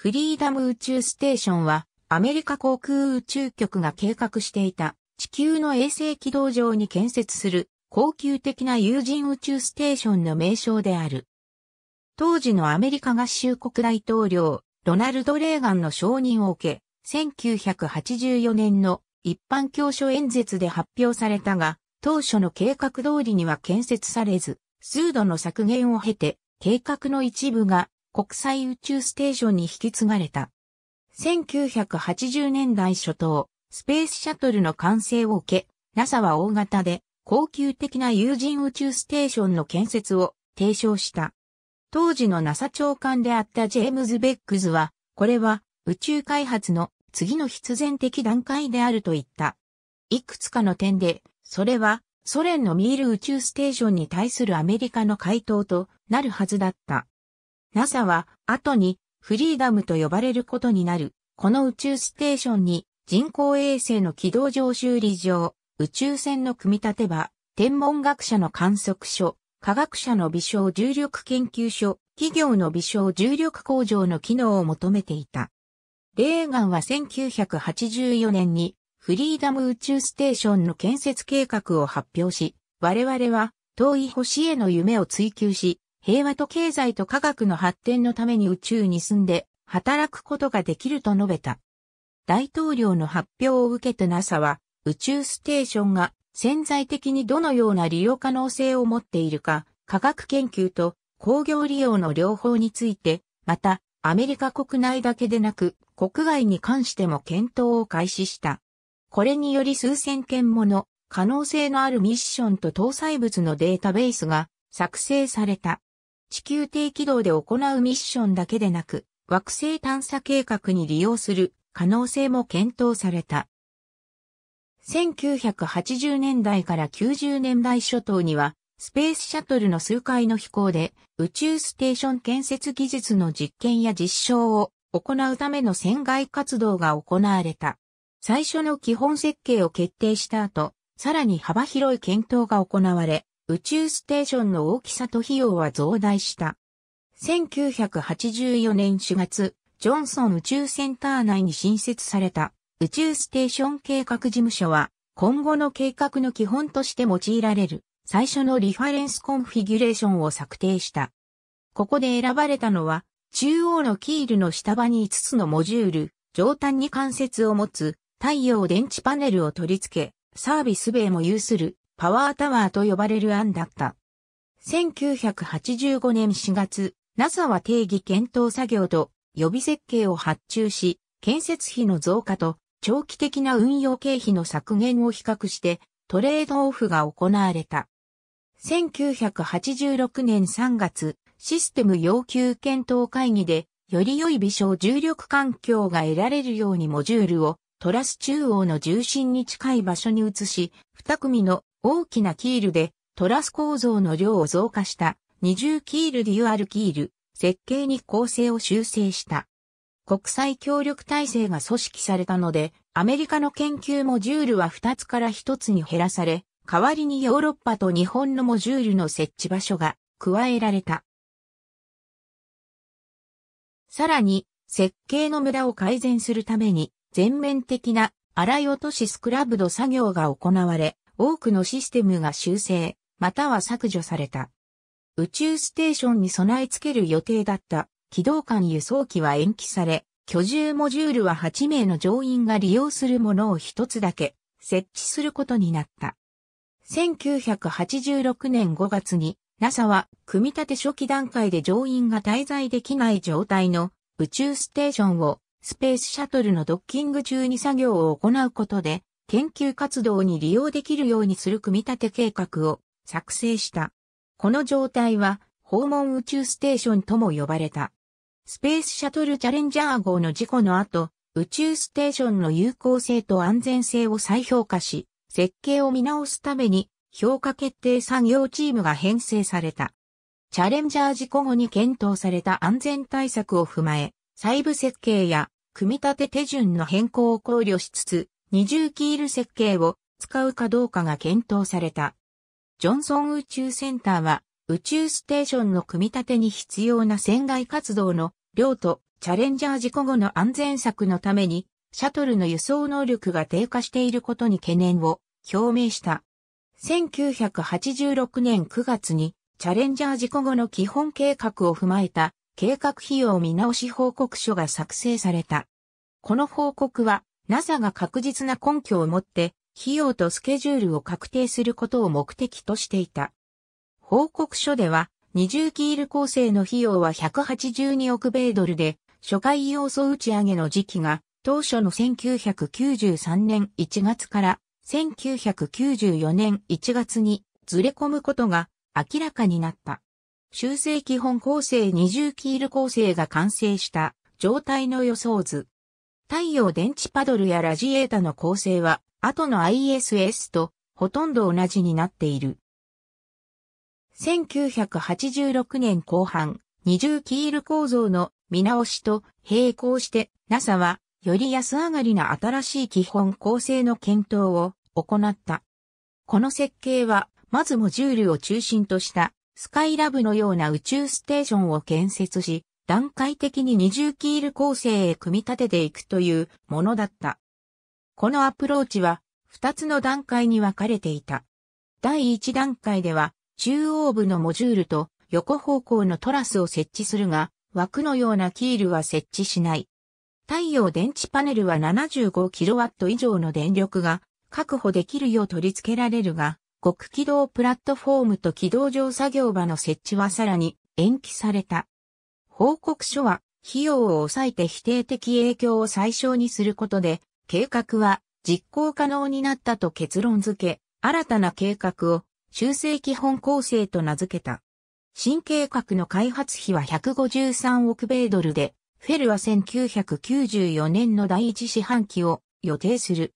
フリーダム宇宙ステーションは、アメリカ航空宇宙局が計画していた地球の衛星軌道上に建設する高級的な有人宇宙ステーションの名称である。当時のアメリカ合衆国大統領、ロナルド・レーガンの承認を受け、1984年の一般教書演説で発表されたが、当初の計画通りには建設されず、数度の削減を経て、計画の一部が国際宇宙ステーションに引き継がれた。1980年代初頭、スペースシャトルの完成を受け、NASA は大型で高級的な有人宇宙ステーションの建設を提唱した。当時の NASA 長官であったジェームズ・ベックズは、これは宇宙開発の次の必然的段階であると言った。いくつかの点で、それはソ連のミール宇宙ステーションに対するアメリカの回答となるはずだった。NASA は後にフリーダムと呼ばれることになる、この宇宙ステーションに人工衛星の軌道上修理場、宇宙船の組み立て場、天文学者の観測所、科学者の微小重力研究所、企業の微小重力工場の機能を求めていた。レーガンは1984年にフリーダム宇宙ステーションの建設計画を発表し、我々は遠い星への夢を追求し、平和と経済と科学の発展のために宇宙に住んで働くことができると述べた。大統領の発表を受けて NASA は宇宙ステーションが潜在的にどのような利用可能性を持っているか、科学研究と工業利用の両方について、またアメリカ国内だけでなく国外に関しても検討を開始した。これにより数千件もの可能性のあるミッションと搭載物のデータベースが作成された。地球低軌道で行うミッションだけでなく、惑星探査計画に利用する可能性も検討された。1980年代から90年代初頭には、スペースシャトルの数回の飛行で宇宙ステーション建設技術の実験や実証を行うための船外活動が行われた。最初の基本設計を決定した後、さらに幅広い検討が行われ、宇宙ステーションの大きさと費用は増大した。1984年4月、ジョンソン宇宙センター内に新設された宇宙ステーション計画事務所は今後の計画の基本として用いられる最初のリファレンスコンフィギュレーションを策定した。ここで選ばれたのは中央のキールの下場に5つのモジュール、上端に関節を持つ太陽電池パネルを取り付け、サービス米も有するパワータワーと呼ばれる案だった。1985年4月、NASA は定義検討作業と予備設計を発注し、建設費の増加と長期的な運用経費の削減を比較してトレードオフが行われた。1986年3月、システム要求検討会議で、より良い微小重力環境が得られるようにモジュールをトラス中央の重心に近い場所に移し、二組の大きなキールでトラス構造の量を増加した二重キールデュアルキール設計に構成を修正した。国際協力体制が組織されたので、アメリカの研究モジュールは2つから1つに減らされ、代わりにヨーロッパと日本のモジュールの設置場所が加えられた。さらに、設計の無駄を改善するために、全面的な洗い落としスクラブド作業が行われ、多くのシステムが修正、または削除された。宇宙ステーションに備え付ける予定だった機動艦輸送機は延期され、居住モジュールは8名の乗員が利用するものを一つだけ設置することになった。1986年5月に NASA は組み立て初期段階で乗員が滞在できない状態の宇宙ステーションをスペースシャトルのドッキング中に作業を行うことで研究活動に利用できるようにする組み立て計画を作成した。この状態は訪問宇宙ステーションとも呼ばれた。スペースシャトルチャレンジャー号の事故の後、宇宙ステーションの有効性と安全性を再評価し、設計を見直すために評価決定産業チームが編成された。チャレンジャー事故後に検討された安全対策を踏まえ、細部設計や組み立て手順の変更を考慮しつつ、二重キール設計を使うかどうかが検討された。ジョンソン宇宙センターは宇宙ステーションの組み立てに必要な船外活動の量とチャレンジャー事故後の安全策のためにシャトルの輸送能力が低下していることに懸念を表明した。1986年9月にチャレンジャー事故後の基本計画を踏まえた計画費用見直し報告書が作成された。この報告は NASA が確実な根拠を持って、費用とスケジュールを確定することを目的としていた。報告書では、20キール構成の費用は182億米ドルで、初回要素打ち上げの時期が、当初の1993年1月から1994年1月にずれ込むことが明らかになった。修正基本構成20キール構成が完成した状態の予想図。太陽電池パドルやラジエータの構成は、後の ISS とほとんど同じになっている。1986年後半、二重キール構造の見直しと並行して NASA はより安上がりな新しい基本構成の検討を行った。この設計はまずモジュールを中心としたスカイラブのような宇宙ステーションを建設し、段階的に二重キール構成へ組み立てていくというものだった。このアプローチは2つの段階に分かれていた。第1段階では中央部のモジュールと横方向のトラスを設置するが枠のようなキールは設置しない。太陽電池パネルは 75kW 以上の電力が確保できるよう取り付けられるが、極軌道プラットフォームと軌道上作業場の設置はさらに延期された。報告書は、費用を抑えて否定的影響を最小にすることで、計画は実行可能になったと結論付け、新たな計画を修正基本構成と名付けた。新計画の開発費は153億米ドルで、フェルは1994年の第一四半期を予定する。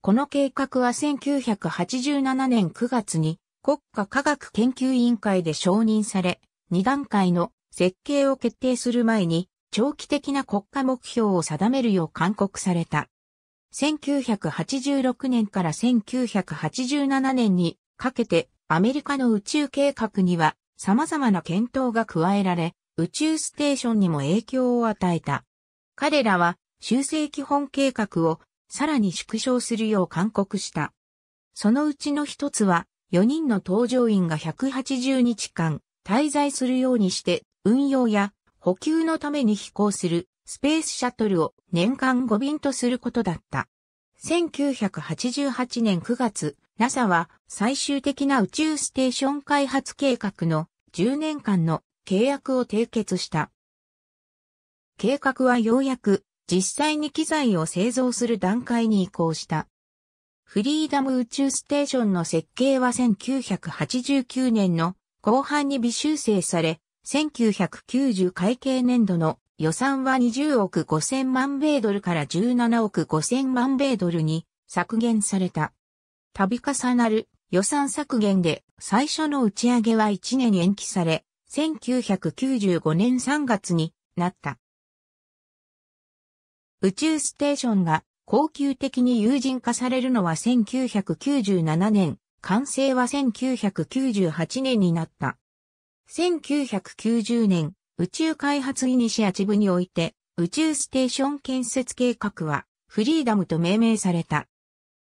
この計画は1987年9月に国家科学研究委員会で承認され、2段階の設計を決定する前に長期的な国家目標を定めるよう勧告された。1986年から1987年にかけてアメリカの宇宙計画には様々な検討が加えられ、宇宙ステーションにも影響を与えた。彼らは修正基本計画をさらに縮小するよう勧告した。そのうちの一つは4人の搭乗員が180日間滞在するようにして運用や補給のために飛行するスペースシャトルを年間5便とすることだった。1988年9月、NASA は最終的な宇宙ステーション開発計画の10年間の契約を締結した。計画はようやく実際に機材を製造する段階に移行した。フリーダム宇宙ステーションの設計は1989年の後半に微修正され、1990会計年度の予算は20億5000万米ドルから17億5000万米ドルに削減された。度重なる予算削減で最初の打ち上げは1年延期され、1995年3月になった。宇宙ステーションが高級的に有人化されるのは1997年、完成は1998年になった。1990年、宇宙開発イニシアチブにおいて、宇宙ステーション建設計画は、フリーダムと命名された。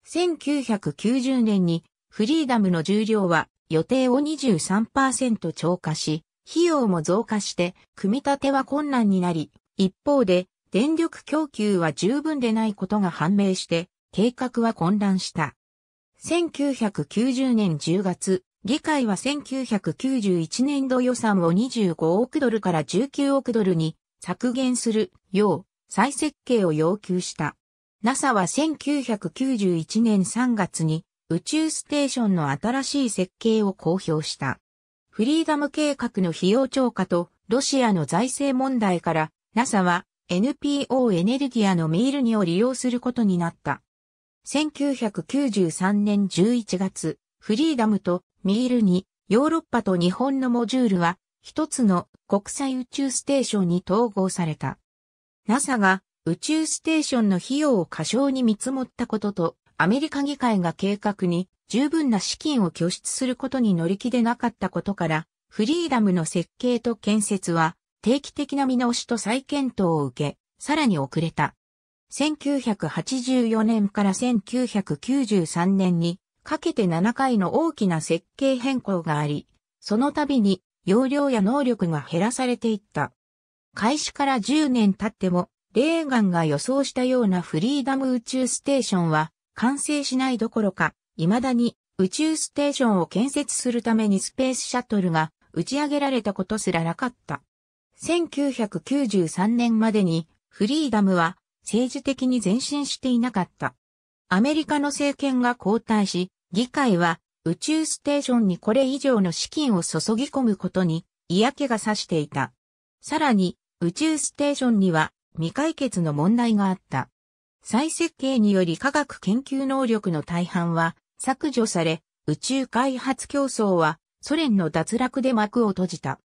1990年に、フリーダムの重量は、予定を23%超過し、費用も増加して、組み立ては困難になり、一方で、電力供給は十分でないことが判明して、計画は混乱した。1990年10月、議会は1991年度予算を25億ドルから19億ドルに削減するよう再設計を要求した。NASA は1991年3月に宇宙ステーションの新しい設計を公表した。フリーダム計画の費用超過とロシアの財政問題から NASA は NPO エネルギアのミールにを利用することになった。1993年11月、フリーダムとミールにヨーロッパと日本のモジュールは一つの国際宇宙ステーションに統合された。NASA が宇宙ステーションの費用を過小に見積もったことと、アメリカ議会が計画に十分な資金を拠出することに乗り気でなかったことから、フリーダムの設計と建設は定期的な見直しと再検討を受け、さらに遅れた。1984年から1993年にかけて7回の大きな設計変更があり、その度に容量や能力が減らされていった。開始から10年経っても、レーガンが予想したようなフリーダム宇宙ステーションは完成しないどころか、未だに宇宙ステーションを建設するためにスペースシャトルが打ち上げられたことすらなかった。1993年までにフリーダムは政治的に前進していなかった。アメリカの政権が交代し、議会は宇宙ステーションにこれ以上の資金を注ぎ込むことに嫌気がさしていた。さらに宇宙ステーションには未解決の問題があった。再設計により科学研究能力の大半は削除され、宇宙開発競争はソ連の脱落で幕を閉じた。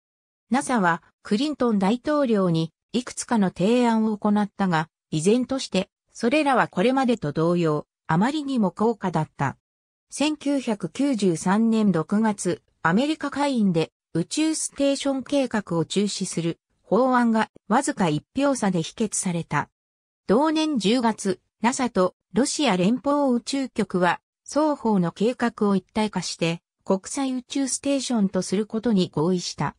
NASA はクリントン大統領にいくつかの提案を行ったが、依然としてそれらはこれまでと同様、あまりにも高価だった。1993年6月、アメリカ会員で宇宙ステーション計画を中止する法案がわずか1票差で否決された。同年10月、NASA とロシア連邦宇宙局は双方の計画を一体化して国際宇宙ステーションとすることに合意した。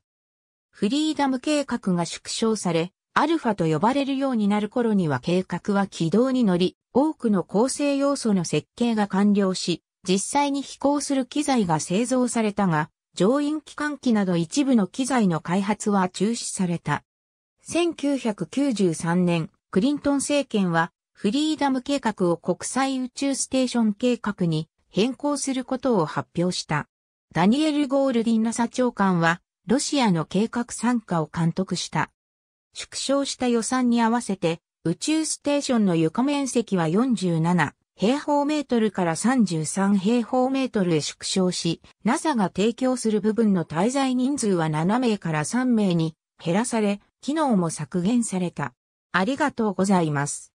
フリーダム計画が縮小され、アルファと呼ばれるようになる頃には計画は軌道に乗り、多くの構成要素の設計が完了し、実際に飛行する機材が製造されたが、乗員機関機など一部の機材の開発は中止された。1993年、クリントン政権は、フリーダム計画を国際宇宙ステーション計画に変更することを発表した。ダニエル・ゴールディンナサ長官は、ロシアの計画参加を監督した。縮小した予算に合わせて、宇宙ステーションの床面積は47平方メートルから33平方メートルへ縮小し、NASA が提供する部分の滞在人数は7名から3名に減らされ、機能も削減された。ありがとうございます。